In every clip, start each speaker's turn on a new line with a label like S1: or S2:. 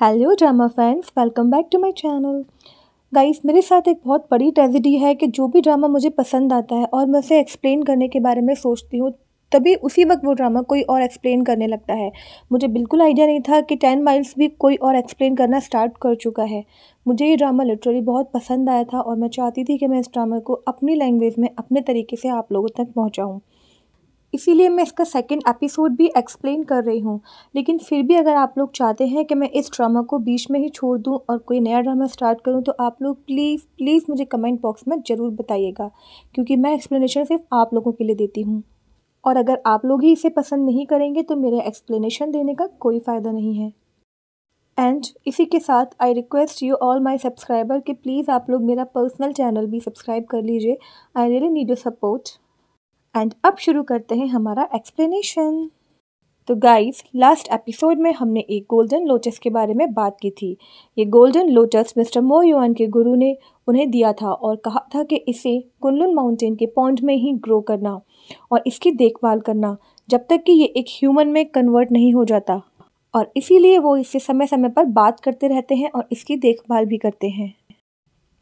S1: Hello drama fans welcome back to my channel guys मेरे साथ एक बहुत बड़ी ट्रेजिडी है कि जो भी ड्रामा मुझे पसंद आता है और मैं उसे एक्सप्लेन करने के बारे में सोचती हूँ तभी उसी वक्त वो ड्रामा कोई और एक्सप्लेन करने लगता है मुझे बिल्कुल आइडिया नहीं था कि टेन माइल्स भी कोई और एक्सप्लेन करना स्टार्ट कर चुका है मुझे ये ड्रामा लिटरली बहुत पसंद आया था और मैं चाहती थी कि मैं इस ड्रामा को अपनी लैंग्वेज में अपने तरीके से आप लोगों तक पहुँचाऊँ इसीलिए मैं इसका सेकंड एपिसोड भी एक्सप्लेन कर रही हूँ लेकिन फिर भी अगर आप लोग चाहते हैं कि मैं इस ड्रामा को बीच में ही छोड़ दूँ और कोई नया ड्रामा स्टार्ट करूँ तो आप लोग प्लीज़ प्लीज़ मुझे कमेंट बॉक्स में ज़रूर बताइएगा क्योंकि मैं एक्सप्लेनेशन सिर्फ आप लोगों के लिए देती हूँ और अगर आप लोग ही इसे पसंद नहीं करेंगे तो मेरे एक्सप्लेनेशन देने का कोई फ़ायदा नहीं है एंड इसी के साथ I request you all my subscriber कि प्लीज़ आप लोग मेरा पर्सनल चैनल भी सब्सक्राइब कर लीजिए I really need your support and अब शुरू करते हैं हमारा एक्सप्लेनेशन तो गाइस लास्ट एपिसोड में हमने एक गोल्डन लोटस के बारे में बात की थी ये golden lotus mister Mo Yuan के गुरु ने उन्हें दिया था और कहा था कि इसे कुल्लुन माउंटेन के पौंड में ही ग्रो करना और इसकी देखभाल करना जब तक कि ये एक ह्यूमन में कन्वर्ट नहीं हो जाता और इसीलिए वो इससे समय समय पर बात करते रहते हैं और इसकी देखभाल भी करते हैं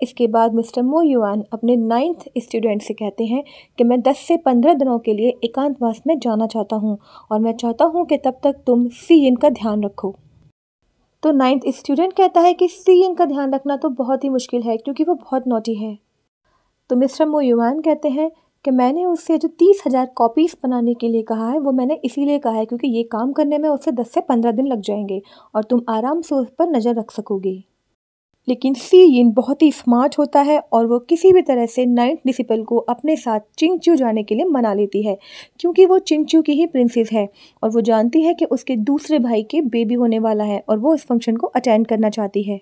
S1: इसके बाद मिस्टर मो युआन अपने नाइन्थ स्टूडेंट से कहते हैं कि मैं दस से पंद्रह दिनों के लिए एकांतवास में जाना चाहता हूँ और मैं चाहता हूँ कि तब तक तुम सी इन का ध्यान रखो तो नाइन्थ स्टूडेंट कहता है कि सी इन का ध्यान रखना तो बहुत ही मुश्किल है क्योंकि वो बहुत नोटी है तो मिस्टर मो युआन कहते हैं कि मैंने उससे जो तीस हज़ार कॉपीज़ बनाने के लिए कहा है वो मैंने इसीलिए कहा है क्योंकि ये काम करने में उससे दस से पंद्रह दिन लग जाएंगे और तुम आराम से उस पर नज़र रख सकोगे लेकिन सी यिन बहुत ही स्मार्ट होता है और वो किसी भी तरह से नाइन्थ डिसिपल को अपने साथ चिंगचू जाने के लिए मना लेती है क्योंकि वो चिंगचू की ही प्रिंसेस है और वो जानती है कि उसके दूसरे भाई के बेबी होने वाला है और वो इस फंक्शन को अटेंड करना चाहती है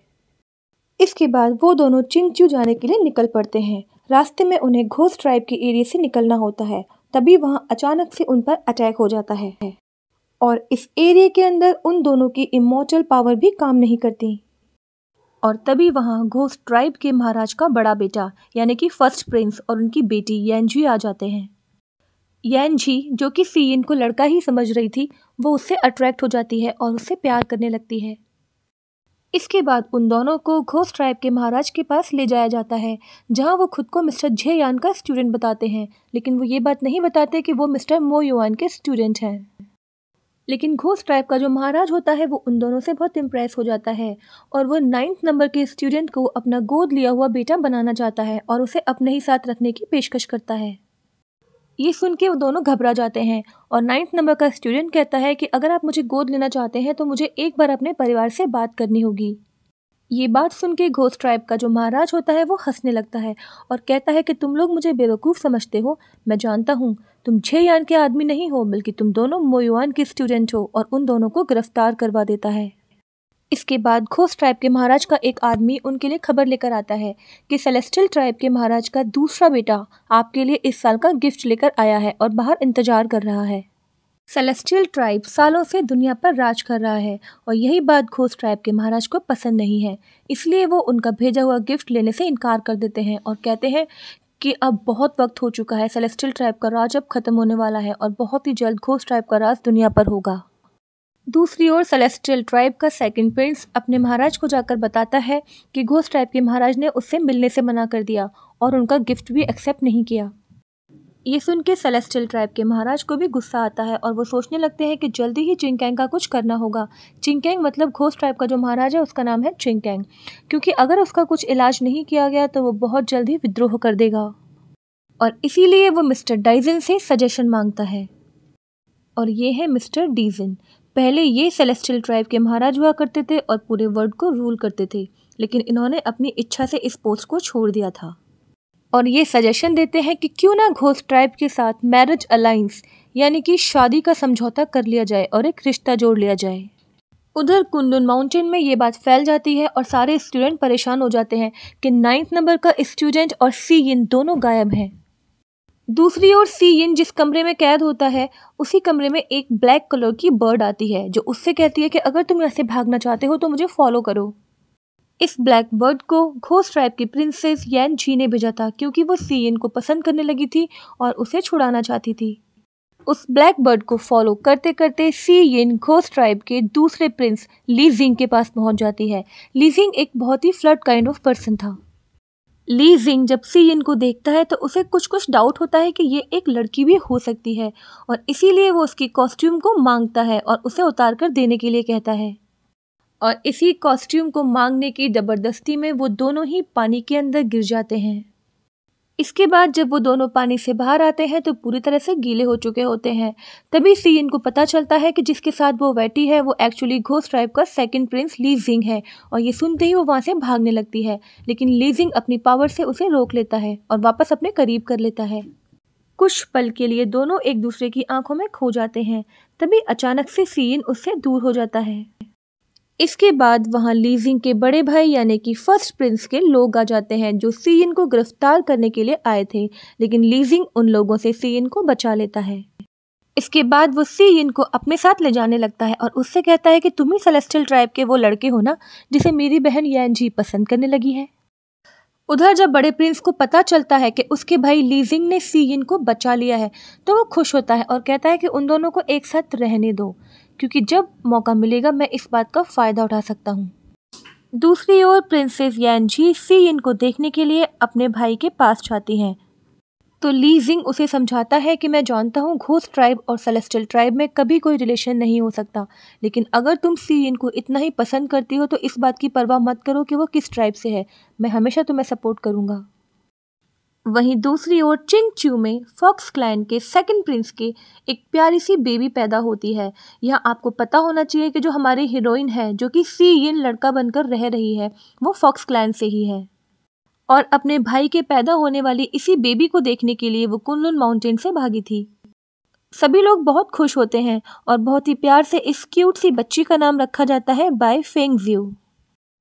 S1: इसके बाद वो दोनों चिंगचू जाने के लिए निकल पड़ते हैं रास्ते में उन्हें घोष ट्राइब के एरिए से निकलना होता है तभी वहाँ अचानक से उन पर अटैक हो जाता है और इस एरिए के अंदर उन दोनों की इमोटल पावर भी काम नहीं करती और तभी वहाँ घोष ट्राइब के महाराज का बड़ा बेटा यानी कि फर्स्ट प्रिंस और उनकी बेटी यैनजी आ जाते हैं यैनजी जो कि सीयन को लड़का ही समझ रही थी वो उससे अट्रैक्ट हो जाती है और उससे प्यार करने लगती है इसके बाद उन दोनों को घोष ट्राइब के महाराज के पास ले जाया जाता है जहाँ वो खुद को मिस्टर झे यान का स्टूडेंट बताते हैं लेकिन वो ये बात नहीं बताते कि वो मिस्टर मो युआन के स्टूडेंट हैं लेकिन घोष ट्राइब का जो महाराज होता है वो उन दोनों से बहुत इम्प्रेस हो जाता है और वो नाइन्थ नंबर के स्टूडेंट को अपना गोद लिया हुआ बेटा बनाना चाहता है और उसे अपने ही साथ रखने की पेशकश करता है ये सुन के वो दोनों घबरा जाते हैं और नाइन्थ नंबर का स्टूडेंट कहता है कि अगर आप मुझे गोद लेना चाहते हैं तो मुझे एक बार अपने परिवार से बात करनी होगी ये बात सुन के घोष ट्राइब का जो महाराज होता है वो हंसने लगता है और कहता है कि तुम लोग मुझे बेवकूफ़ समझते हो मैं जानता हूँ तुम छः यान के आदमी नहीं हो बल्कि तुम दोनों मोयुआन के स्टूडेंट हो और उन दोनों को गिरफ्तार करवा देता है इसके बाद घोष ट्राइब के महाराज का एक आदमी उनके लिए खबर लेकर आता है कि सेलेस्टियल ट्राइब के महाराज का दूसरा बेटा आपके लिए इस साल का गिफ्ट लेकर आया है और बाहर इंतजार कर रहा है सेलेस्टियल ट्राइब सालों से दुनिया पर राज कर रहा है और यही बात घोष ट्राइब के महाराज को पसंद नहीं है इसलिए वो उनका भेजा हुआ गिफ्ट लेने से इनकार कर देते हैं और कहते हैं कि अब बहुत वक्त हो चुका है सेलेस्टियल ट्राइब का राज अब खत्म होने वाला है और बहुत ही जल्द घोष ट्राइब का राज दुनिया पर होगा दूसरी ओर सेलेस्ट्रियल ट्राइब का सेकंड प्रिंस अपने महाराज को जाकर बताता है कि घोष ट्राइब के महाराज ने उससे मिलने से मना कर दिया और उनका गिफ्ट भी एक्सेप्ट नहीं किया ये सुन के सेलेस्टियल ट्राइब के महाराज को भी गुस्सा आता है और वो सोचने लगते हैं कि जल्दी ही चिंकैंग का कुछ करना होगा चिंकैंग मतलब घोष ट्राइब का जो महाराज है उसका नाम है चिंकैंग क्योंकि अगर उसका कुछ इलाज नहीं किया गया तो वो बहुत जल्द ही विद्रोह कर देगा और इसीलिए वो मिस्टर डाइजन से सजेशन मांगता है और ये है मिस्टर डीजन पहले ये सेलेस्टियल ट्राइब के महाराज हुआ करते थे और पूरे वर्ल्ड को रूल करते थे लेकिन इन्होंने अपनी इच्छा से इस पोस्ट को छोड़ दिया था और ये सजेशन देते हैं कि क्यों ना घोष ट्राइब के साथ मैरिज अलाइंस यानी कि शादी का समझौता कर लिया जाए और एक रिश्ता जोड़ लिया जाए उधर कुंदन माउंटेन में ये बात फैल जाती है और सारे स्टूडेंट परेशान हो जाते हैं कि नाइन्थ नंबर का स्टूडेंट और सी इन दोनों गायब हैं दूसरी ओर सी इन जिस कमरे में कैद होता है उसी कमरे में एक ब्लैक कलर की बर्ड आती है जो उससे कहती है कि अगर तुम यहाँ से भागना चाहते हो तो मुझे फॉलो करो इस ब्लैक बर्ड को घोस ट्राइब की प्रिंसेस यैन जी ने भेजा था क्योंकि वो एन को पसंद करने लगी थी और उसे छुड़ाना चाहती थी उस ब्लैक बर्ड को फॉलो करते करते सी यिन घोस ट्राइब के दूसरे प्रिंस ली जिंग के पास पहुंच जाती है ली जिंग एक बहुत ही फ्लड काइंड ऑफ पर्सन था ली जिंग जब सी यिन को देखता है तो उसे कुछ कुछ डाउट होता है कि ये एक लड़की भी हो सकती है और इसीलिए वो उसकी कॉस्ट्यूम को मांगता है और उसे उतार कर देने के लिए कहता है और इसी कॉस्ट्यूम को मांगने की ज़बरदस्ती में वो दोनों ही पानी के अंदर गिर जाते हैं इसके बाद जब वो दोनों पानी से बाहर आते हैं तो पूरी तरह से गीले हो चुके होते हैं तभी सी इनको पता चलता है कि जिसके साथ वो बैठी है वो एक्चुअली घोष ट्राइब का सेकंड प्रिंस लीजिंग है और ये सुनते ही वो वहाँ से भागने लगती है लेकिन लीजिंग अपनी पावर से उसे रोक लेता है और वापस अपने करीब कर लेता है कुछ पल के लिए दोनों एक दूसरे की आंखों में खो जाते हैं तभी अचानक से सीन उससे दूर हो जाता है इसके बाद वहां लीजिंग के बड़े भाई यानी कि फर्स्ट प्रिंस के लोग आ जाते हैं जो सीएन को गिरफ्तार करने के लिए आए थे लेकिन लीजिंग उन लोगों से सीएन को बचा लेता है इसके बाद वो सीएन को अपने साथ ले जाने लगता है और उससे कहता है कि तुम ही सेलेस्टियल ट्राइब के वो लड़के हो ना जिसे मेरी बहन यान पसंद करने लगी है उधर जब बड़े प्रिंस को पता चलता है कि उसके भाई लीजिंग ने सीयन को बचा लिया है तो वो खुश होता है और कहता है कि उन दोनों को एक साथ रहने दो क्योंकि जब मौका मिलेगा मैं इस बात का फ़ायदा उठा सकता हूँ दूसरी ओर प्रिंसेस जी सी इन को देखने के लिए अपने भाई के पास जाती हैं तो ली जिंग उसे समझाता है कि मैं जानता हूँ घोस ट्राइब और सेलेस्टल ट्राइब में कभी कोई रिलेशन नहीं हो सकता लेकिन अगर तुम सी इन को इतना ही पसंद करती हो तो इस बात की परवाह मत करो कि वो किस ट्राइब से है मैं हमेशा तुम्हें सपोर्ट करूँगा वहीं दूसरी ओर चिंग च्यू में फॉक्स क्लाइन के सेकंड प्रिंस के एक प्यारी सी बेबी पैदा होती है यह आपको पता होना चाहिए कि जो हमारी हीरोइन है जो कि सी यिन लड़का बनकर रह रही है वो फॉक्स क्लाइन से ही है और अपने भाई के पैदा होने वाली इसी बेबी को देखने के लिए वो कुनलुन माउंटेन से भागी थी सभी लोग बहुत खुश होते हैं और बहुत ही प्यार से इस क्यूट सी बच्ची का नाम रखा जाता है बाय फेंग ज्यू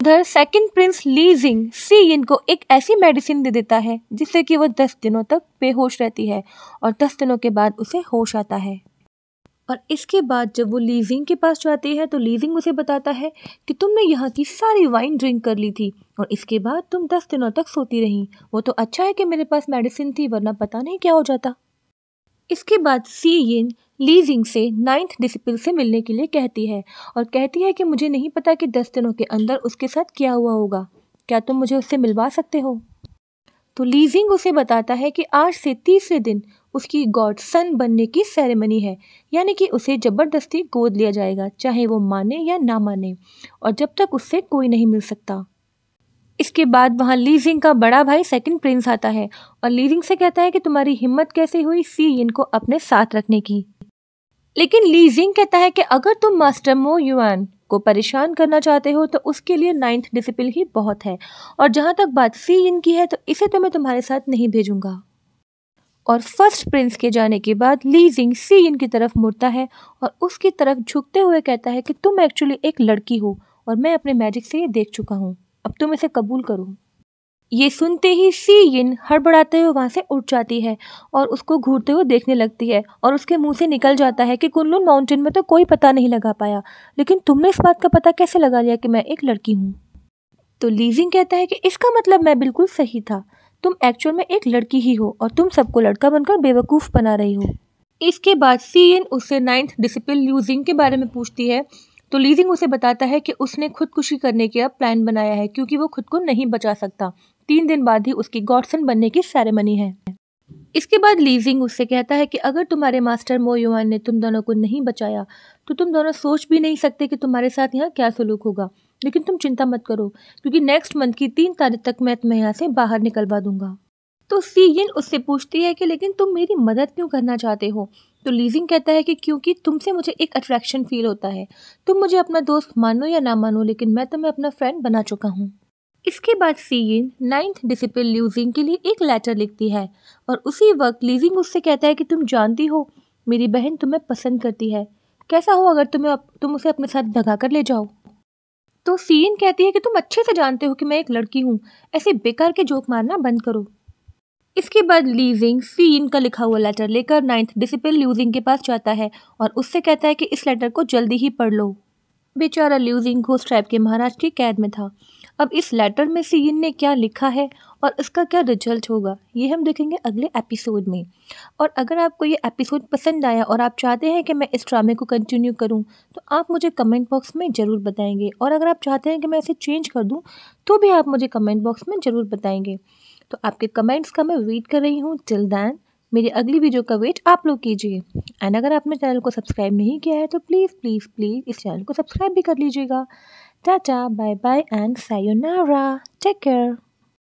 S1: उधर सेकंड प्रिंस ली जिंग सी यिन को एक ऐसी मेडिसिन दे देता है जिससे कि वह दस दिनों तक बेहोश रहती है और दस दिनों के बाद उसे होश आता है और इसके बाद जब वो लीजिंग के पास जाती है तो लीजिंग उसे बताता है कि तुमने यहाँ की सारी वाइन ड्रिंक कर ली थी और इसके बाद तुम दस दिनों तक सोती रहीं वो तो अच्छा है कि मेरे पास मेडिसिन थी वरना पता नहीं क्या हो जाता इसके बाद सी यिन लीजिंग से नाइन्थ डिसिपल से मिलने के लिए कहती है और कहती है कि मुझे नहीं पता कि दस दिनों के अंदर उसके साथ क्या हुआ होगा क्या तुम मुझे उससे मिलवा सकते हो तो लीजिंग उसे बताता है कि आज से तीसरे दिन उसकी गॉड सन बनने की सेरेमनी है यानी कि उसे ज़बरदस्ती गोद लिया जाएगा चाहे वो माने या ना माने और जब तक उससे कोई नहीं मिल सकता इसके बाद वहाँ लीजिंग का बड़ा भाई सेकंड प्रिंस आता है और लीजिंग से कहता है कि तुम्हारी हिम्मत कैसे हुई सी इनको अपने साथ रखने की लेकिन लीजिंग कहता है कि अगर तुम मास्टर मो युआन को परेशान करना चाहते हो तो उसके लिए नाइन्थ डिसिप्लिन ही बहुत है और जहाँ तक बात सी इन की है तो इसे तो मैं तुम्हारे साथ नहीं भेजूंगा और फर्स्ट प्रिंस के जाने के बाद ली जिंग सी इन की तरफ मुड़ता है और उसकी तरफ झुकते हुए कहता है कि तुम एक्चुअली एक लड़की हो और मैं अपने मैजिक से ये देख चुका हूँ अब तुम इसे कबूल करो ये सुनते ही सी यिन हड़बड़ाते हुए वहाँ से उठ जाती है और उसको घूरते हुए देखने लगती है और उसके मुंह से निकल जाता है कि कुल्लू माउंटेन में तो कोई पता नहीं लगा पाया लेकिन तुमने इस बात का पता कैसे लगा लिया कि मैं एक लड़की हूँ तो लीजिंग कहता है कि इसका मतलब मैं बिल्कुल सही था तुम एक्चुअल में एक लड़की ही हो और तुम सबको लड़का बनकर बेवकूफ़ बना रही हो इसके बाद सी एन उससे नाइन्थ डिसिप्लिन लूजिंग के बारे में पूछती है तो लीजिंग उसे बताता है कि उसने खुदकुशी करने के अब प्लान बनाया है क्योंकि वो खुद को नहीं बचा सकता तीन दिन बाद ही उसकी गॉडसन बनने की सेरेमनी है इसके बाद लीजिंग उससे कहता है कि अगर तुम्हारे मास्टर मो युवान ने तुम दोनों को नहीं बचाया तो तुम दोनों सोच भी नहीं सकते कि तुम्हारे साथ यहाँ क्या सलूक होगा लेकिन तुम चिंता मत करो क्योंकि नेक्स्ट मंथ की तीन तारीख तक मैं तुम्हें यहाँ से बाहर निकलवा दूंगा तो सी यिन उससे पूछती है कि लेकिन तुम मेरी मदद क्यों करना चाहते हो तो लीजिंग कहता है कि क्योंकि तुमसे मुझे एक अट्रैक्शन फील होता है तुम मुझे अपना दोस्त मानो या ना मानो लेकिन मैं तुम्हें अपना फ्रेंड बना चुका हूँ इसके बाद इन नाइन्थ डिसिप्लिन लीजिंग के लिए एक लेटर लिखती है और उसी वक्त लीजिंग उससे कहता है कि तुम जानती हो मेरी बहन तुम्हें पसंद करती है कैसा हो अगर तुम्हें तुम उसे अपने साथ भगा कर ले जाओ तो सीन कहती है कि तुम अच्छे से जानते हो कि मैं एक लड़की हूँ ऐसे बेकार के जोक मारना बंद करो इसके बाद लीजिंग सीन का लिखा हुआ लेटर लेकर नाइन्थ डिसिप्लिन ल्यूजिंग के पास जाता है और उससे कहता है कि इस लेटर को जल्दी ही पढ़ लो बेचारा ल्यूजिंग घोस्ट ट्राइब के महाराज की कैद में था अब इस लेटर में सीन ने क्या लिखा है और इसका क्या रिजल्ट होगा ये हम देखेंगे अगले एपिसोड में और अगर आपको ये एपिसोड पसंद आया और आप चाहते हैं कि मैं इस ड्रामे को कंटिन्यू करूं तो आप मुझे कमेंट बॉक्स में ज़रूर बताएंगे और अगर आप चाहते हैं कि मैं इसे चेंज कर दूं तो भी आप मुझे कमेंट बॉक्स में ज़रूर बताएँगे तो आपके कमेंट्स का मैं वेट कर रही हूँ टिल दैन मेरी अगली वीडियो का वेट आप लोग कीजिए एंड अगर आपने चैनल को सब्सक्राइब नहीं किया है तो प्लीज़ प्लीज़ प्लीज़ इस चैनल को सब्सक्राइब भी कर लीजिएगा Tata, bye bye, and sayonara. Take care.